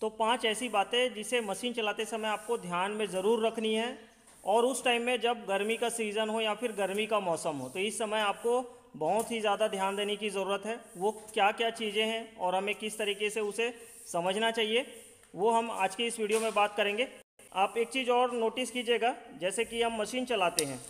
तो पांच ऐसी बातें जिसे मशीन चलाते समय आपको ध्यान में ज़रूर रखनी है और उस टाइम में जब गर्मी का सीज़न हो या फिर गर्मी का मौसम हो तो इस समय आपको बहुत ही ज़्यादा ध्यान देने की ज़रूरत है वो क्या क्या चीज़ें हैं और हमें किस तरीके से उसे समझना चाहिए वो हम आज की इस वीडियो में बात करेंगे आप एक चीज़ और नोटिस कीजिएगा जैसे कि हम मशीन चलाते हैं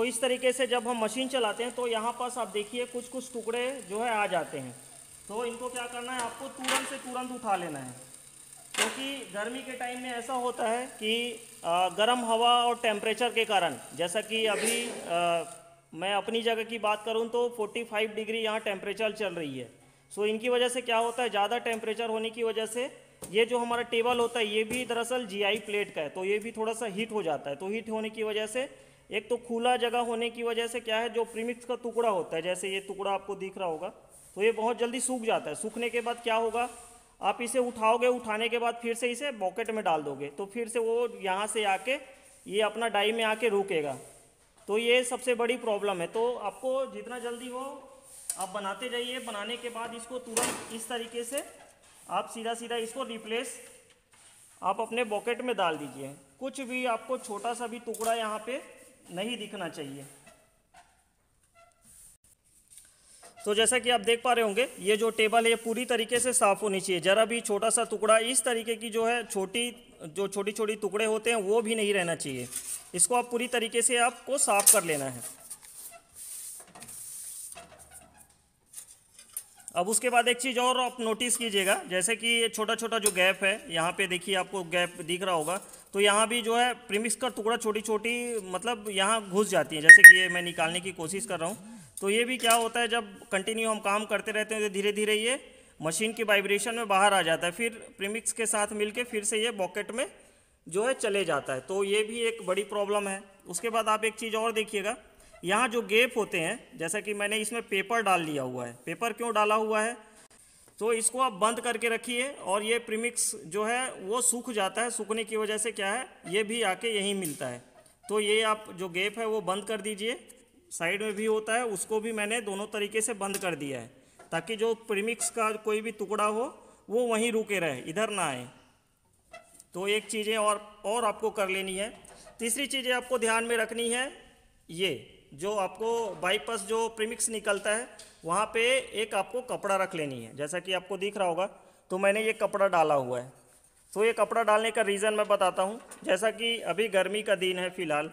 तो इस तरीके से जब हम मशीन चलाते हैं तो यहाँ पास आप देखिए कुछ कुछ टुकड़े जो है आ जाते हैं तो इनको क्या करना है आपको तुरंत से तुरंत उठा लेना है क्योंकि तो गर्मी के टाइम में ऐसा होता है कि गर्म हवा और टेम्परेचर के कारण जैसा कि अभी आ, मैं अपनी जगह की बात करूं तो 45 डिग्री यहाँ टेम्परेचर चल रही है सो इनकी वजह से क्या होता है ज़्यादा टेम्परेचर होने की वजह से ये जो हमारा टेबल होता है ये भी दरअसल जीआई प्लेट का है तो ये भी थोड़ा सा हीट हो जाता है तो हीट होने की वजह से एक तो खुला जगह होने की वजह से क्या है जो प्रीमिक्स का टुकड़ा होता है जैसे ये टुकड़ा आपको दिख रहा होगा तो ये बहुत जल्दी सूख जाता है सूखने के बाद क्या होगा आप इसे उठाओगे उठाने के बाद फिर से इसे बॉकेट में डाल दोगे तो फिर से वो यहाँ से आके ये अपना डाई में आके रुकेगा तो ये सबसे बड़ी प्रॉब्लम है तो आपको जितना जल्दी हो आप बनाते जाइए बनाने के बाद इसको तुरंत इस तरीके से आप सीधा सीधा इसको रिप्लेस आप अपने बॉकेट में डाल दीजिए कुछ भी आपको छोटा सा भी टुकड़ा यहाँ पे नहीं दिखना चाहिए तो जैसा कि आप देख पा रहे होंगे ये जो टेबल है ये पूरी तरीके से साफ़ होनी चाहिए ज़रा भी छोटा सा टुकड़ा इस तरीके की जो है छोटी जो छोटी छोटी टुकड़े होते हैं वो भी नहीं रहना चाहिए इसको आप पूरी तरीके से आपको साफ़ कर लेना है अब उसके बाद एक चीज़ और आप नोटिस कीजिएगा जैसे कि ये छोटा छोटा जो गैप है यहाँ पे देखिए आपको गैप दिख रहा होगा तो यहाँ भी जो है प्रीमिक्स का टुकड़ा छोटी छोटी मतलब यहाँ घुस जाती है जैसे कि ये मैं निकालने की कोशिश कर रहा हूँ तो ये भी क्या होता है जब कंटिन्यू हम काम करते रहते हैं तो धीरे धीरे ये मशीन की वाइब्रेशन में बाहर आ जाता है फिर प्रीमिक्स के साथ मिल फिर से ये बॉकेट में जो है चले जाता है तो ये भी एक बड़ी प्रॉब्लम है उसके बाद आप एक चीज़ और देखिएगा यहाँ जो गेप होते हैं जैसा कि मैंने इसमें पेपर डाल लिया हुआ है पेपर क्यों डाला हुआ है तो इसको आप बंद करके रखिए और ये प्रीमिक्स जो है वो सूख जाता है सूखने की वजह से क्या है ये भी आके यहीं मिलता है तो ये आप जो गेप है वो बंद कर दीजिए साइड में भी होता है उसको भी मैंने दोनों तरीके से बंद कर दिया है ताकि जो प्रीमिक्स का कोई भी टुकड़ा हो वो वहीं रुके रहे इधर ना आए तो एक चीज़ें और और आपको कर लेनी है तीसरी चीज़ें आपको ध्यान में रखनी है ये जो आपको बाईपास जो प्रीमिक्स निकलता है वहाँ पे एक आपको कपड़ा रख लेनी है जैसा कि आपको दिख रहा होगा तो मैंने ये कपड़ा डाला हुआ है तो ये कपड़ा डालने का रीज़न मैं बताता हूँ जैसा कि अभी गर्मी का दिन है फ़िलहाल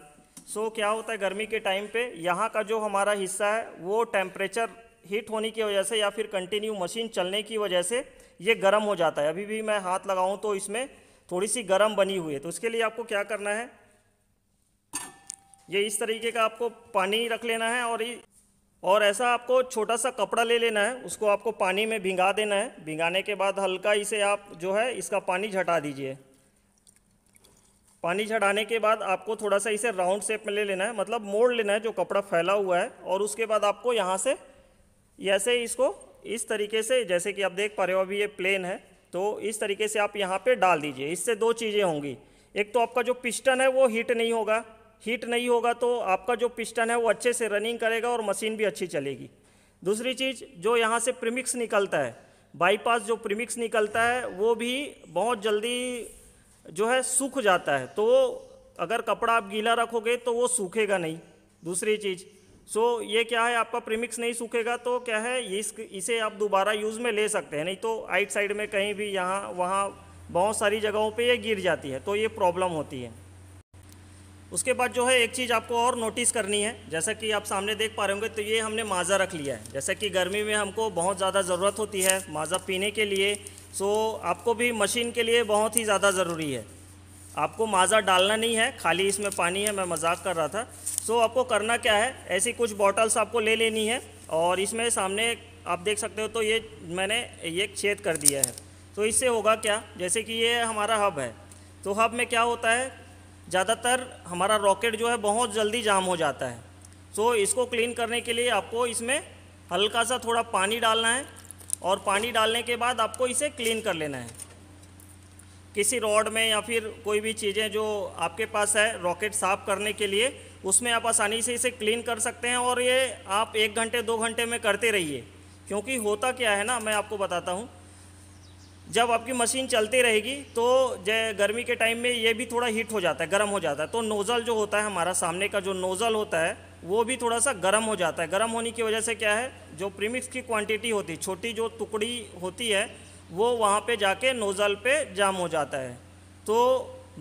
सो क्या होता है गर्मी के टाइम पे यहाँ का जो हमारा हिस्सा है वो टेम्परेचर हीट होने की वजह से या फिर कंटिन्यू मशीन चलने की वजह से ये गर्म हो जाता है अभी भी मैं हाथ लगाऊँ तो इसमें थोड़ी सी गर्म बनी हुई है तो उसके लिए आपको क्या करना है ये इस तरीके का आपको पानी रख लेना है और और ऐसा आपको छोटा सा कपड़ा ले लेना है उसको आपको पानी में भिंगा देना है भिंगाने के बाद हल्का इसे आप जो है इसका पानी झटा दीजिए पानी झटाने के बाद आपको थोड़ा सा इसे राउंड शेप में ले लेना है मतलब मोड़ लेना है जो कपड़ा फैला हुआ है और उसके बाद आपको यहाँ से ऐसे इसको इस तरीके से जैसे कि आप देख पा रहे हो अभी ये प्लेन है तो इस तरीके से आप यहाँ पर डाल दीजिए इससे दो चीज़ें होंगी एक तो आपका जो पिस्टन है वो हीट नहीं होगा हीट नहीं होगा तो आपका जो पिस्टन है वो अच्छे से रनिंग करेगा और मशीन भी अच्छी चलेगी दूसरी चीज़ जो यहाँ से प्रीमिक्स निकलता है बाईपास जो प्रीमिक्स निकलता है वो भी बहुत जल्दी जो है सूख जाता है तो अगर कपड़ा आप गीला रखोगे तो वो सूखेगा नहीं दूसरी चीज़ सो so, ये क्या है आपका प्रीमिक्स नहीं सूखेगा तो क्या है इस इसे आप दोबारा यूज़ में ले सकते हैं नहीं तो आइट साइड में कहीं भी यहाँ वहाँ बहुत सारी जगहों पे ये गिर जाती है तो ये प्रॉब्लम होती है उसके बाद जो है एक चीज़ आपको और नोटिस करनी है जैसा कि आप सामने देख पा रहे होंगे तो ये हमने माज़ा रख लिया है जैसा कि गर्मी में हमको बहुत ज़्यादा ज़रूरत होती है माज़ा पीने के लिए सो आपको भी मशीन के लिए बहुत ही ज़्यादा ज़रूरी है आपको माज़ा डालना नहीं है खाली इसमें पानी है मैं मजाक कर रहा था सो आपको करना क्या है ऐसी कुछ बॉटल्स आपको ले लेनी है और इसमें सामने आप देख सकते हो तो ये मैंने ये छेद कर दिया है तो इससे होगा क्या जैसे कि ये हमारा हब है तो हब में क्या होता है ज़्यादातर हमारा रॉकेट जो है बहुत जल्दी जाम हो जाता है सो इसको क्लीन करने के लिए आपको इसमें हल्का सा थोड़ा पानी डालना है और पानी डालने के बाद आपको इसे क्लीन कर लेना है किसी रॉड में या फिर कोई भी चीज़ें जो आपके पास है रॉकेट साफ़ करने के लिए उसमें आप आसानी से इसे क्लीन कर सकते हैं और ये आप एक घंटे दो घंटे में करते रहिए क्योंकि होता क्या है ना मैं आपको बताता हूँ जब आपकी मशीन चलती रहेगी तो जय गर्मी के टाइम में ये भी थोड़ा हीट हो जाता है गर्म हो जाता है तो नोज़ल जो होता है हमारा सामने का जो नोज़ल होता है वो भी थोड़ा सा गर्म हो जाता है गर्म होने की वजह से क्या है जो प्रीमिक्स की क्वांटिटी होती है छोटी जो टुकड़ी होती है वो वहाँ पे जाके नोज़ल पर जाम हो जाता है तो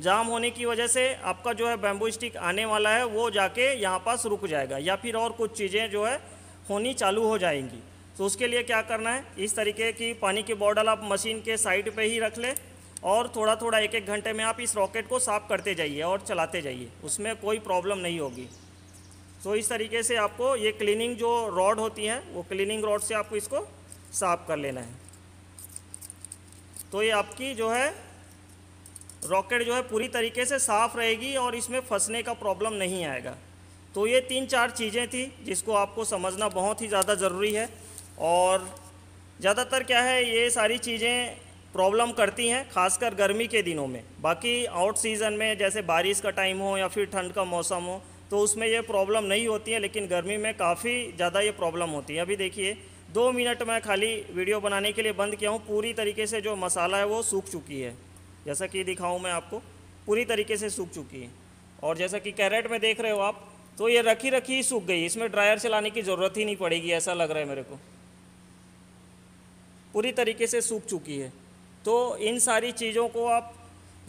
जाम होने की वजह से आपका जो है बैम्बू स्टिक आने वाला है वो जाके यहाँ पास रुक जाएगा या फिर और कुछ चीज़ें जो है होनी चालू हो जाएंगी तो उसके लिए क्या करना है इस तरीके की पानी की बॉटल आप मशीन के साइड पे ही रख ले और थोड़ा थोड़ा एक एक घंटे में आप इस रॉकेट को साफ करते जाइए और चलाते जाइए उसमें कोई प्रॉब्लम नहीं होगी तो इस तरीके से आपको ये क्लीनिंग जो रॉड होती है वो क्लीनिंग रॉड से आपको इसको साफ कर लेना है तो ये आपकी जो है रॉकेट जो है पूरी तरीके से साफ़ रहेगी और इसमें फंसने का प्रॉब्लम नहीं आएगा तो ये तीन चार चीज़ें थी जिसको आपको समझना बहुत ही ज़्यादा ज़रूरी है और ज़्यादातर क्या है ये सारी चीज़ें प्रॉब्लम करती हैं खासकर गर्मी के दिनों में बाकी आउट सीज़न में जैसे बारिश का टाइम हो या फिर ठंड का मौसम हो तो उसमें ये प्रॉब्लम नहीं होती है लेकिन गर्मी में काफ़ी ज़्यादा ये प्रॉब्लम होती है अभी देखिए दो मिनट मैं खाली वीडियो बनाने के लिए बंद किया हूँ पूरी तरीके से जो मसाला है वो सूख चुकी है जैसा कि दिखाऊँ मैं आपको पूरी तरीके से सूख चुकी है और जैसा कि कैरेट में देख रहे हो आप तो ये रखी रखी ही सूख गई इसमें ड्रायर चलाने की ज़रूरत ही नहीं पड़ेगी ऐसा लग रहा है मेरे को पूरी तरीके से सूख चुकी है तो इन सारी चीज़ों को आप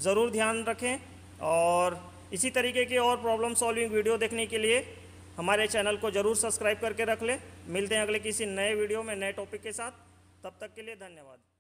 ज़रूर ध्यान रखें और इसी तरीके की और प्रॉब्लम सॉल्विंग वीडियो देखने के लिए हमारे चैनल को ज़रूर सब्सक्राइब करके रख लें मिलते हैं अगले किसी नए वीडियो में नए टॉपिक के साथ तब तक के लिए धन्यवाद